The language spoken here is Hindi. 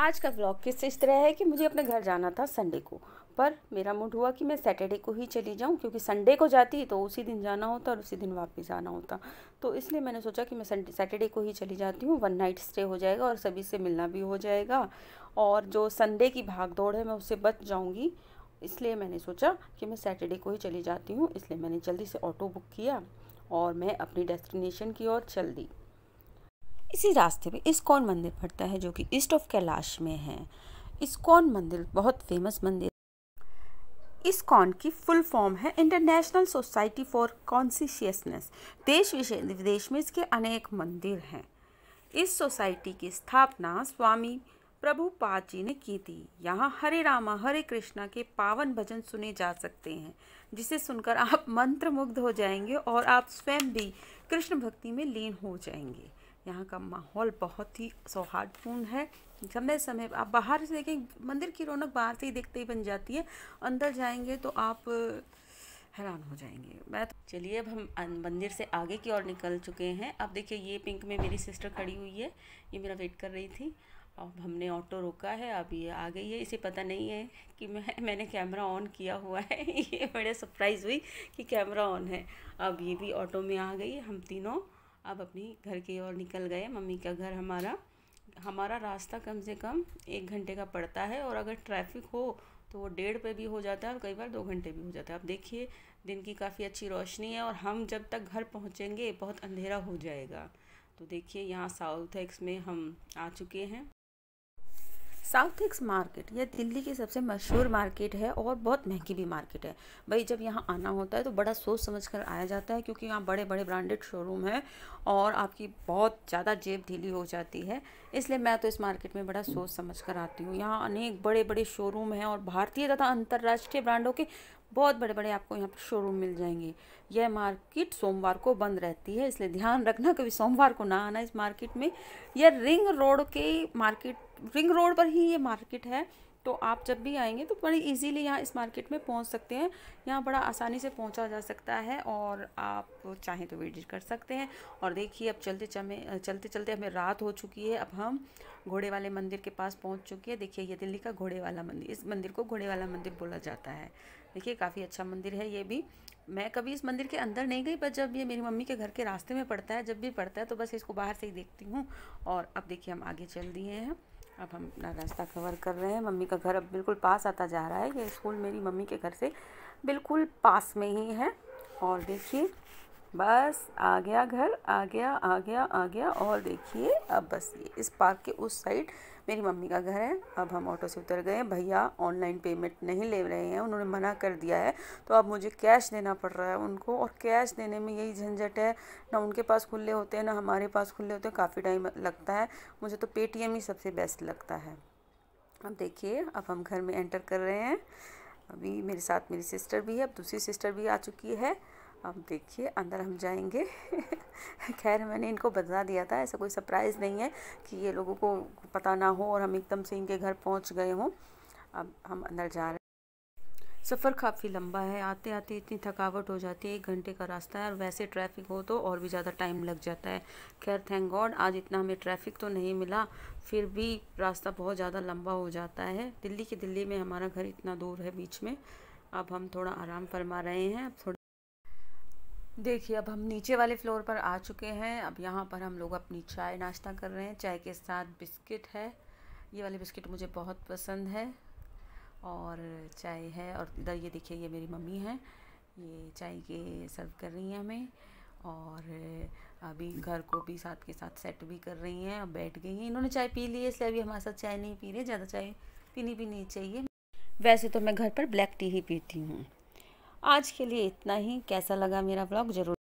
आज का ब्लॉग किस इस तरह है कि मुझे अपने घर जाना था संडे को पर मेरा मूड हुआ कि मैं सैटरडे को ही चली जाऊं क्योंकि संडे को जाती तो उसी दिन जाना होता और उसी दिन वापस आना होता तो इसलिए मैंने सोचा कि मैं संडे सैटरडे को ही चली जाती हूँ वन नाइट स्टे हो जाएगा और सभी से मिलना भी हो जाएगा और जो संडे की भाग दौड़ है मैं उससे बच जाऊँगी इसलिए मैंने सोचा कि मैं सैटरडे को ही चली जाती हूँ इसलिए मैंने जल्दी से ऑटो बुक किया और मैं अपनी डेस्टिनेशन की ओर चल दी इसी रास्ते पे इस्कॉन मंदिर पड़ता है जो कि ईस्ट ऑफ कैलाश में है इस्कॉन मंदिर बहुत फेमस मंदिर इस्कॉन की फुल फॉर्म है इंटरनेशनल सोसाइटी फॉर कॉन्सिशियसनेस देश विदेश में इसके अनेक मंदिर हैं इस सोसाइटी की स्थापना स्वामी प्रभुपाद जी ने की थी यहाँ हरे रामा हरे कृष्णा के पावन भजन सुने जा सकते हैं जिसे सुनकर आप मंत्रमुग्ध हो जाएंगे और आप स्वयं भी कृष्ण भक्ति में लीन हो जाएंगे यहाँ का माहौल बहुत ही सौहार्दपूर्ण है समय समय आप बाहर से देखें मंदिर की रौनक बाहर से ही देखते ही बन जाती है अंदर जाएंगे तो आप हैरान हो जाएंगे मैं तो चलिए अब हम मंदिर से आगे की ओर निकल चुके हैं अब देखिए ये पिंक में मेरी सिस्टर खड़ी हुई है ये मेरा वेट कर रही थी अब हमने ऑटो रोका है अब ये आ गई है इसे पता नहीं है कि मैं मैंने कैमरा ऑन किया हुआ है ये बड़े सरप्राइज़ हुई कि कैमरा ऑन है अब ये भी ऑटो में आ गई हम तीनों अब अपनी घर की ओर निकल गए मम्मी का घर हमारा हमारा रास्ता कम से कम एक घंटे का पड़ता है और अगर ट्रैफिक हो तो वो डेढ़ पे भी हो जाता है और कई बार दो घंटे भी हो जाता है अब देखिए दिन की काफ़ी अच्छी रोशनी है और हम जब तक घर पहुँचेंगे बहुत अंधेरा हो जाएगा तो देखिए यहाँ साउथ एक्स में हम आ चुके हैं साउथ एक्स मार्केट यह दिल्ली की सबसे मशहूर मार्केट है और बहुत महंगी भी मार्केट है भाई जब यहाँ आना होता है तो बड़ा सोच समझ कर आया जाता है क्योंकि यहाँ बड़े बड़े ब्रांडेड शोरूम हैं और आपकी बहुत ज़्यादा जेब ढीली हो जाती है इसलिए मैं तो इस मार्केट में बड़ा सोच समझ कर आती हूँ यहाँ अनेक बड़े बड़े शोरूम हैं और भारतीय तथा अंतर्राष्ट्रीय ब्रांडों के बहुत बड़े बड़े आपको यहाँ पर शोरूम मिल जाएंगे यह मार्केट सोमवार को बंद रहती है इसलिए ध्यान रखना कभी सोमवार को ना आना इस मार्केट में यह रिंग रोड के मार्केट रिंग रोड पर ही ये मार्केट है तो आप जब भी आएंगे तो बड़ी इजीली यहाँ इस मार्केट में पहुँच सकते हैं यहाँ बड़ा आसानी से पहुँचा जा सकता है और आप चाहें तो विजिट कर सकते हैं और देखिए अब चलते चमे चलते चलते हमें रात हो चुकी है अब हम घोड़े वाले मंदिर के पास पहुँच चुके हैं देखिए ये दिल्ली का घोड़े वाला मंदिर इस मंदिर को घोड़े वाला मंदिर बोला जाता है देखिए काफ़ी अच्छा मंदिर है ये भी मैं कभी इस मंदिर के अंदर नहीं गई पर जब ये मेरी मम्मी के घर के रास्ते में पड़ता है जब भी पड़ता है तो बस इसको बाहर से ही देखती हूँ और अब देखिए हम आगे चल दिए हैं अब हम अपना रास्ता कवर कर रहे हैं मम्मी का घर अब बिल्कुल पास आता जा रहा है ये स्कूल मेरी मम्मी के घर से बिल्कुल पास में ही है और देखिए बस आ गया घर आ गया आ गया आ गया और देखिए अब बस ये इस पार्क के उस साइड मेरी मम्मी का घर है अब हम ऑटो से उतर गए भैया ऑनलाइन पेमेंट नहीं ले रहे हैं उन्होंने मना कर दिया है तो अब मुझे कैश देना पड़ रहा है उनको और कैश देने में यही झंझट है ना उनके पास खुले होते हैं ना हमारे पास खुले होते हैं काफ़ी टाइम लगता है मुझे तो पेटीएम ही सबसे बेस्ट लगता है अब देखिए अब हम घर में एंटर कर रहे हैं अभी मेरे साथ मेरी सिस्टर भी है अब दूसरी सिस्टर भी आ चुकी है अब देखिए अंदर हम जाएंगे खैर मैंने इनको बता दिया था ऐसा कोई सरप्राइज़ नहीं है कि ये लोगों को पता ना हो और हम एकदम से इनके घर पहुंच गए हों अब हम अंदर जा रहे हैं सफ़र काफ़ी लंबा है आते आते इतनी थकावट हो जाती है एक घंटे का रास्ता है और वैसे ट्रैफिक हो तो और भी ज़्यादा टाइम लग जाता है खैर थैंक गॉड आज इतना हमें ट्रैफिक तो नहीं मिला फिर भी रास्ता बहुत ज़्यादा लंबा हो जाता है दिल्ली के दिल्ली में हमारा घर इतना दूर है बीच में अब हम थोड़ा आराम फरमा रहे हैं अब देखिए अब हम नीचे वाले फ्लोर पर आ चुके हैं अब यहाँ पर हम लोग अपनी चाय नाश्ता कर रहे हैं चाय के साथ बिस्किट है ये वाले बिस्किट मुझे बहुत पसंद है और चाय है और इधर ये देखिए ये मेरी मम्मी है ये चाय के सर्व कर रही हैं हमें और अभी घर को भी साथ के साथ सेट भी कर रही हैं अब बैठ गई हैं इन्होंने चाय पी ली है इसलिए अभी हमारे साथ चाय नहीं पी रही ज़्यादा चाय पीनी पीनी चाहिए वैसे तो मैं घर पर ब्लैक टी ही पीती हूँ आज के लिए इतना ही कैसा लगा मेरा ब्लॉग ज़रूर